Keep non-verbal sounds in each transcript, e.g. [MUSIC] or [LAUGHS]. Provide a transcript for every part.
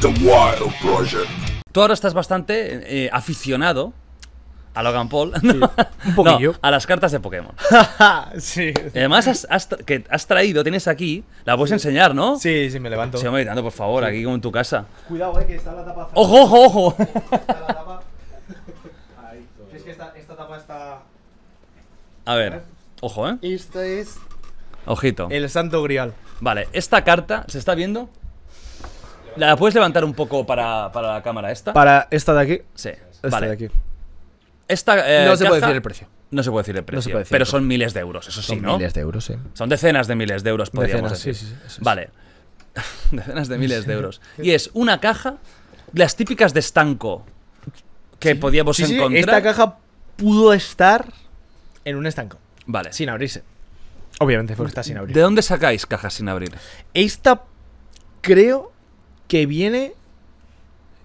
The Wild Project. Tú ahora estás bastante eh, aficionado a Logan Paul. un [LAUGHS] poquillo. a las cartas de Pokémon. [LAUGHS] sí. además, has, que has traído, tienes aquí. La puedes enseñar, ¿no? Sí, sí, me levanto. Sí, me por favor, aquí como en tu casa. Cuidado, eh, que está la tapa. ¡Ojo, ojo, ojo! Está la tapa. [LAUGHS] Es que esta, tapa está. A ver, ojo, ¿eh? Esto es. Ojito. El santo grial. Vale, esta carta, ¿se está viendo? ¿La puedes levantar un poco para, para la cámara esta? Para esta de aquí. Sí, esta de aquí. Esta, eh, no se puede decir el precio. No se puede decir el precio. pero son miles de euros, eso sí, son ¿no? Miles de euros, sí. Son decenas de miles de euros, podríamos decenas, decir. Sí, sí, sí, vale. [LAUGHS] decenas de miles de euros. Y es una caja, las típicas de estanco que podíamos encontrar. esta caja pudo estar en un estanco. Vale. Sin abrirse. Obviamente, porque está sin abrir. ¿De dónde sacáis cajas sin abrir? Esta creo que viene.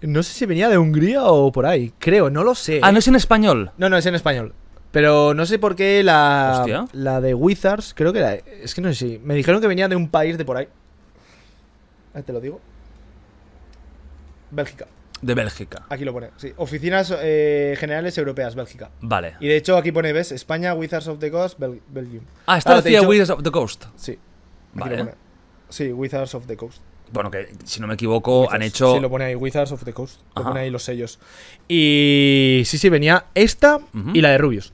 No sé si venía de Hungría o por ahí, creo, no lo sé. Ah, no ¿eh? es en español. No, no es en español. Pero no sé por qué la, la de Wizards, creo que era. Es que no sé si. Me dijeron que venía de un país de por ahí. Ahí te lo digo. Bélgica. De Bélgica. Aquí lo pone, sí. Oficinas eh, Generales Europeas, Bélgica. Vale. Y de hecho aquí pone, ¿ves? España, Wizards of the Coast, Bélgica Belgium. Ah, está ah, decía Wizards of the Coast. Sí. vale. Sí, Wizards of the Coast. Bueno, que si no me equivoco, han hecho. Sí, lo pone ahí, Wizards of the Coast. Lo pone ahí los sellos. Y. Sí, sí, venía esta y la de Rubius.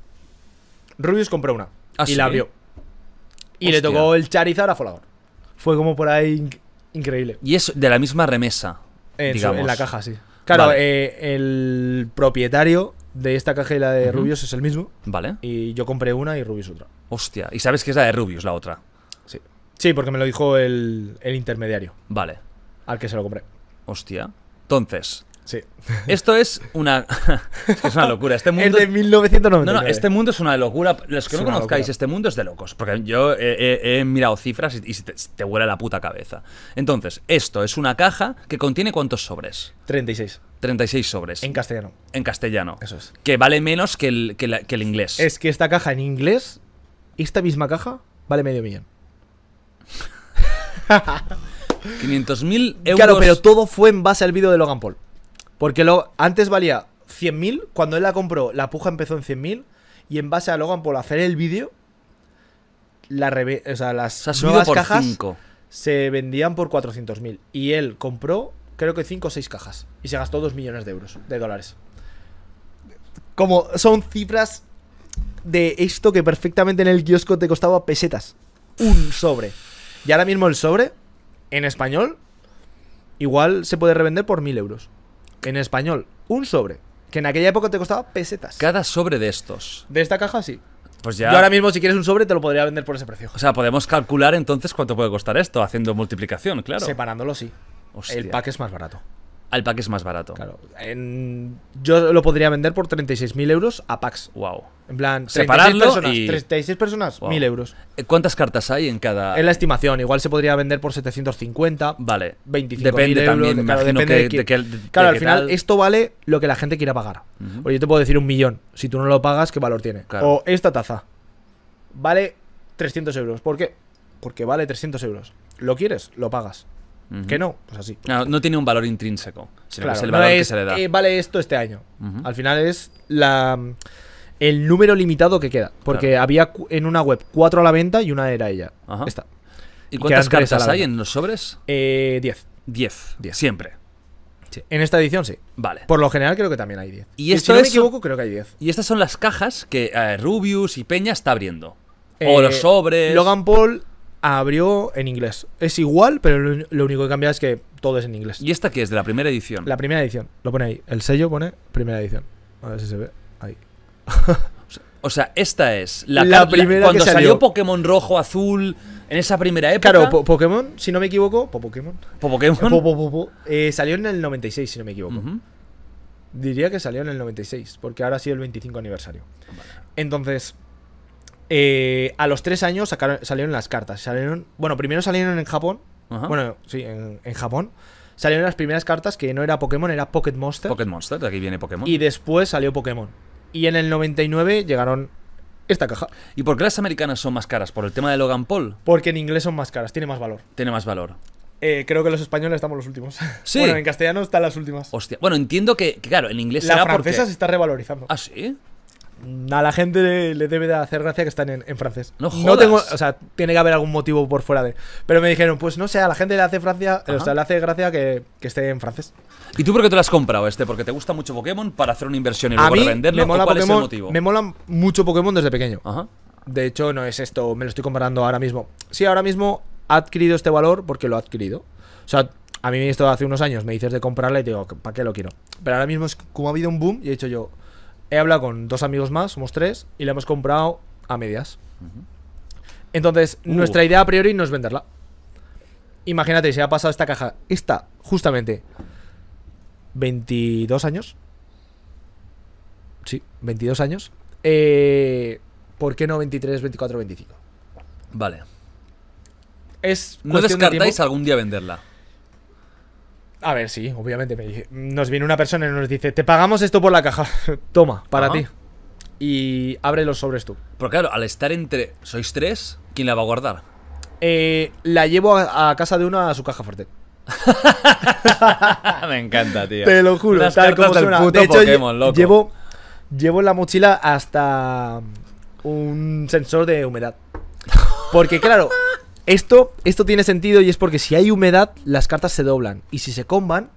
Rubius compró una. Ah, y la abrió. Y le tocó el Charizard a Folador. Fue como por ahí increíble. Y es de la misma remesa. En, la caja, sí. Claro, eh, el propietario de esta caja y la de Rubius es el mismo. Vale. Y yo compré una y Rubius otra. Hostia. ¿Y sabes que es la de Rubius, la otra? Sí, porque me lo dijo el, intermediario. Vale. Al que se lo compré. Hostia. Entonces, Sí. Esto es una, [LAUGHS] es una locura. Este [LAUGHS] mundo. Es de 1999. No, no, este mundo es una locura. Los que no conozcáis, este mundo es de locos. Porque yo he, mirado cifras y, te, huele la puta cabeza. Entonces, esto es una caja que contiene cuántos sobres? 36. 36 sobres. En castellano. En castellano. Eso es. Que vale menos que el, que el inglés. Es que esta caja en inglés, esta misma caja, vale medio millón. 500.000 [LAUGHS] euros. Claro, pero todo fue en base al vídeo de Logan Paul. Porque lo, antes valía 100.000, cuando él la compró, la puja empezó en 100.000. Y en base a Logan Paul hacer el vídeo, las nuevas cajas se vendían por 400.000. Y él compró, creo que 5 o 6 cajas. Y se gastó 2 millones de euros, de dólares. Como son cifras de esto que perfectamente en el kiosco te costaba pesetas. Un sobre. Y ahora mismo el sobre, en español, igual se puede revender por mil euros. En español, un sobre. Que en aquella época te costaba pesetas. Cada sobre de estos. De esta caja, sí. Pues ya. ahora mismo, si quieres un sobre, te lo podría vender por ese precio. O sea, podemos calcular entonces cuánto puede costar esto haciendo multiplicación, claro. Separándolo, sí. El pack es más barato al pack es más barato. yo lo podría vender por 36.000 euros a packs. Wow. En plan, 36 personas, 36 personas, 1.000 euros. Eh, ¿Cuántas cartas hay en cada...? En la estimación, igual se podría vender por 750. Vale. 25.000. depende también, de, que, de, Claro, al final esto vale lo que la gente quiera pagar. O yo te puedo decir un millón. Si tú no lo pagas, ¿qué valor tiene? O esta taza vale 300 euros. ¿Por qué? Porque vale 300 euros. ¿Lo quieres? Lo pagas. Que no, pues así. No, tiene un valor intrínseco, sino el valor que se le da. Eh, vale esto este año. Al final es la el número limitado que queda. Porque había en una web cuatro a la venta y una era ella. Ajá. ¿Y, cuántas cartas hay en los sobres? Eh, diez. Diez. Siempre. En esta edición sí. Vale. Por lo general creo que también hay diez Y, esto si no me equivoco, creo que hay diez Y estas son las cajas que eh, Rubius y Peña está abriendo. o los sobres. Logan Paul abrió en inglés. Es igual, pero lo, único que cambia es que todo es en inglés. ¿Y esta qué es? ¿De la primera edición? La primera edición. Lo pone ahí. El sello pone primera edición. A ver si se ve. Ahí. [LAUGHS] o sea, esta es la, primera Cuando salió. salió. Pokémon rojo, azul, en esa primera época. Claro, Pokémon, si no me equivoco. Pokémon. Pokémon. Eh, salió en el 96, si no me equivoco. Diría que salió en el 96, porque ahora ha sido el 25 aniversario. Entonces, eh, a los tres años salieron las cartas. Salieron, bueno, primero salieron en Japón. Bueno, sí, en, Japón. Salieron las primeras cartas que no era Pokémon, era Pocket Monster. Pocket Monster, de aquí viene Pokémon. Y después salió Pokémon. Y en el 99 llegaron esta caja. ¿Y por qué las americanas son más caras? ¿Por el tema de Logan Paul? Porque en inglés son más caras, tiene más valor. Tiene más valor. Eh, creo que los españoles estamos los últimos. Bueno, en castellano están las últimas. Hostia. Bueno, entiendo que, claro, en inglés. La francesa se está revalorizando. ¿Ah, sí? a la gente le, debe de hacer gracia que están en, francés. No, jodas. no tengo, o sea, tiene que haber algún motivo por fuera de. Pero me dijeron, pues no sé, a la gente le hace gracia, o sea, le hace gracia que, esté en francés. ¿Y tú por qué te lo has comprado este? Porque te gusta mucho Pokémon para hacer una inversión y luego venderlo. cuál es el motivo? Me mola mucho Pokémon desde pequeño. Ajá. De hecho, no es esto, me lo estoy comparando ahora mismo. Sí, ahora mismo ha adquirido este valor porque lo ha adquirido. O sea, a mí esto hace unos años me dices de comprarla y digo, ¿para qué lo quiero? Pero ahora mismo es como ha habido un boom y he dicho yo, he hablado con dos amigos más, somos tres, y la hemos comprado a medias. Entonces, uh. nuestra idea a priori no es venderla. Imagínate, si ha pasado esta caja, esta, justamente, 22 años. Sí, 22 años. Eh, ¿Por qué no 23, 24, 25? Vale. Es ¿No descartáis algún día venderla? A ver, sí, obviamente nos viene una persona y nos dice, te pagamos esto por la caja, [LAUGHS] toma, para ti. Y abre los sobres tú. Pero claro, al estar entre, sois tres, ¿quién la va a guardar? Eh, la llevo a, casa de una a su caja fuerte. [LAUGHS] me encanta, tío. Te lo juro, Llevo, llevo la mochila hasta un sensor de humedad. Porque claro, esto, esto tiene sentido y es porque si hay humedad, las cartas se doblan. Y si se comban,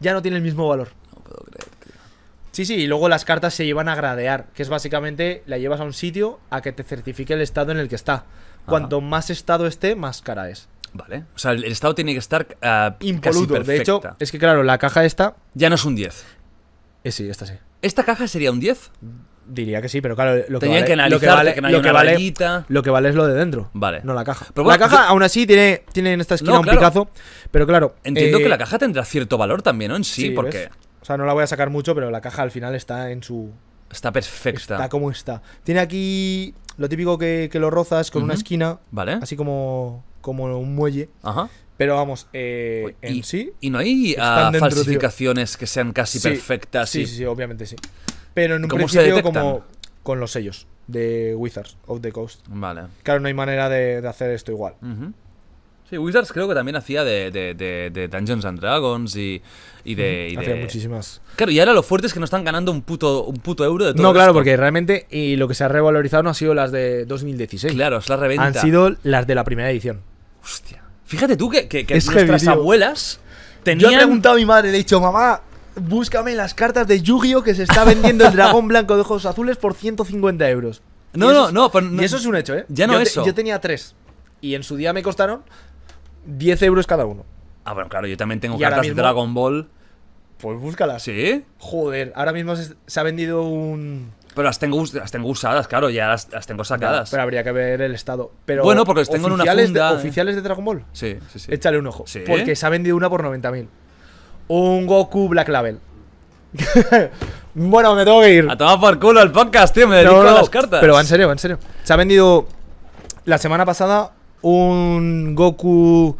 ya no tiene el mismo valor. No puedo creer, tío. Sí, sí, y luego las cartas se llevan a gradear, que es básicamente la llevas a un sitio a que te certifique el estado en el que está. Cuanto más estado esté, más cara es. Vale. O sea, el estado tiene que estar ah, Impoluto. De hecho, es que claro, la caja esta. Ya no es un 10. Eh, sí, esta sí. ¿Esta caja sería un 10? Diría que sí, pero claro, lo que vale, lo lo, que vale es lo de dentro. Vale. No la caja. Pero la caja, aún así, tiene, en esta esquina un picazo. Pero claro. Entiendo eh, que la caja tendrá cierto valor también, ¿no? En sí, porque O sea, no la voy a sacar mucho, pero la caja al final está en su. está perfecta. Está como está. Tiene aquí lo típico que, lo rozas con una esquina, Vale. así como, como un muelle. Ajá. Pero vamos, eh, en sí. Y no hay ah, falsificaciones que sean casi perfectas. Sí, sí, sí, obviamente sí. Pero en un principio, como con los sellos de Wizards of the Coast. Vale. Claro, no hay manera de, hacer esto igual. Sí, Wizards creo que también hacía de, de, Dungeons and Dragons y, de. hacía muchísimas. Claro, y ahora lo fuerte es que no están ganando un puto, un puto euro de todo. No, claro, porque realmente y lo que se ha revalorizado no ha sido las de 2016. Claro, es la reventa. Han sido las de la primera edición. Hostia. Fíjate tú que, que, que nuestras abuelas tenían. Yo he preguntado a mi madre, le he dicho, mamá, búscame las cartas de Yu-Gi-Oh! que se está vendiendo el dragón [LAUGHS] blanco de ojos azules por 150 euros. No, no, no, Y eso es un hecho, ¿eh? Ya no yo eso. yo tenía tres. Y en su día me costaron 10 euros cada uno. Ah, bueno, claro, yo también tengo cartas de Dragon Ball. Pues búscalas. ¿Sí? Joder, ahora mismo se ha vendido un. Pero las tengo, las tengo usadas, claro, ya las, tengo sacadas. pero habría que ver el estado. Pero bueno, porque tengo en una funda. ¿eh? ¿Oficiales de Dragon Ball? Sí, sí, sí. Échale un ojo. Porque se ha vendido una por 90.000. Un Goku Black Label. [LAUGHS] bueno, me tengo que ir. A tomar por culo el podcast, tío. Me dedico a las cartas. Pero en serio, en serio. Se ha vendido la semana pasada un Goku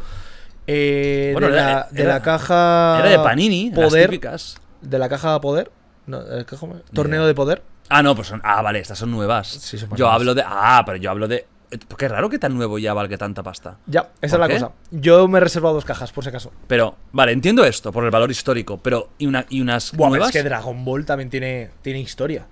eh, bueno, de, la, caja. Era de Panini, poder, las típicas. De la caja Poder. torneo de Poder. Ah, no, pues son. Ah, vale, estas son nuevas. yo hablo de. Ah, pero yo hablo de. Qué raro que tan nuevo ya valga tanta pasta. Ya, esa es la cosa. Yo me he reservado dos cajas, por si acaso. Pero, vale, entiendo esto, por el valor histórico, pero. ¿Y, una, y unas nuevas? es que Dragon Ball también tiene, tiene historia.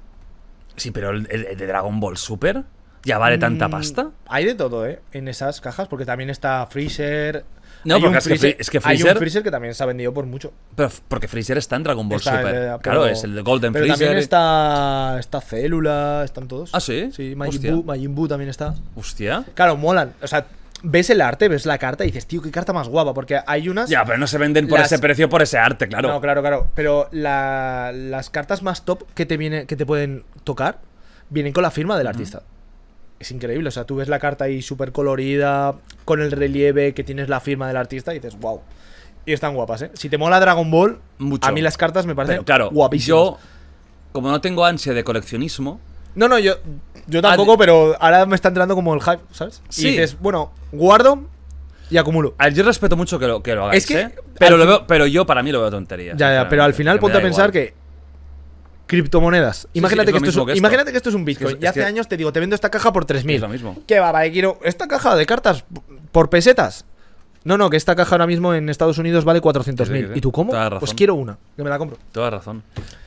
Sí, pero el de Dragon Ball Super. ¿Ya vale tanta mm. pasta? Hay de todo, ¿eh? En esas cajas, porque también está Freezer. No, porque es, que, Freezer. un Freezer que también se ha vendido por mucho. Pero porque Freezer está en Dragon Ball Super. Ah, claro, es el de Golden pero Freezer. También está, está Célula, están todos. Ah, sí. Sí, Majin Buu, también está. Hostia. Claro, molan. O sea, ves el arte, ves la carta y dices, tío, qué carta más guapa, porque hay unas... Ya, pero no se venden por ese precio, por ese arte, claro. No, claro, claro. Pero las cartas más top que te, viene, que te pueden tocar vienen con la firma del artista es increíble. O sea, tú ves la carta ahí súper colorida, con el relieve, que tienes la firma del artista y dices, wow. Y están guapas, ¿eh? Si te mola Dragon Ball, a mí las cartas me parecen guapísimas. claro, Yo, como no tengo ansia de coleccionismo, no, no, yo, yo tampoco, pero ahora me está entrando como el hype, ¿sabes? Sí. Y dices, bueno, guardo y acumulo. yo respeto mucho que lo, que lo ¿eh? pero, pero yo para mí lo veo tontería. Ya, ya, pero al final ponte a pensar que criptomonedas. Imagínate, que, esto es, un Bitcoin. y hace años te digo, te vendo esta caja por 3.000. lo mismo. ¿Qué va, vale, eh, quiero esta caja de cartas por pesetas? No, no, que esta caja ahora mismo en Estados Unidos vale 400.000. ¿Y tú cómo? Pues quiero una, que me la compro. Toda razón.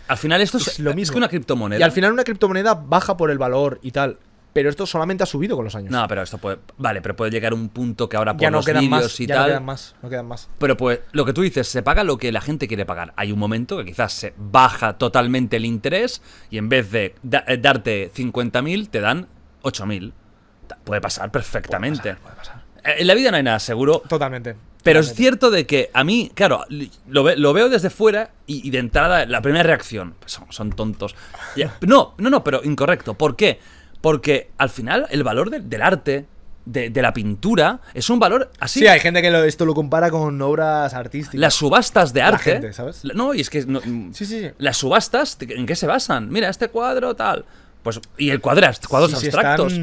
Al final esto es, lo mismo. que una criptomoneda. Y al final una criptomoneda baja por el valor y tal pero esto solamente ha subido con los años. No, pero esto puede. Vale, pero puede llegar un punto que ahora por ya no quedan más, y tal, No quedan más, no quedan más. Pero pues lo que tú dices, se paga lo que la gente quiere pagar. Hay un momento que quizás se baja totalmente el interés y en vez de eh, darte 50.000, te dan 8.000. Puede pasar perfectamente. Puede pasar, eh, En la vida no hay nada seguro. Totalmente. Pero es cierto de que a mí, claro, lo, veo desde fuera y, de entrada la primera reacción, pues son, son tontos. No, no, no, pero incorrecto. ¿Por qué? Porque al final el valor del arte, de, la pintura, es un valor así. Sí, hay gente que esto lo compara con obras artísticas. Las subastas de arte. No, y es que. sí, sí, sí, Las subastas, ¿en qué se basan? Mira, este cuadro, tal. Pues, y el cuadro cuadros abstractos.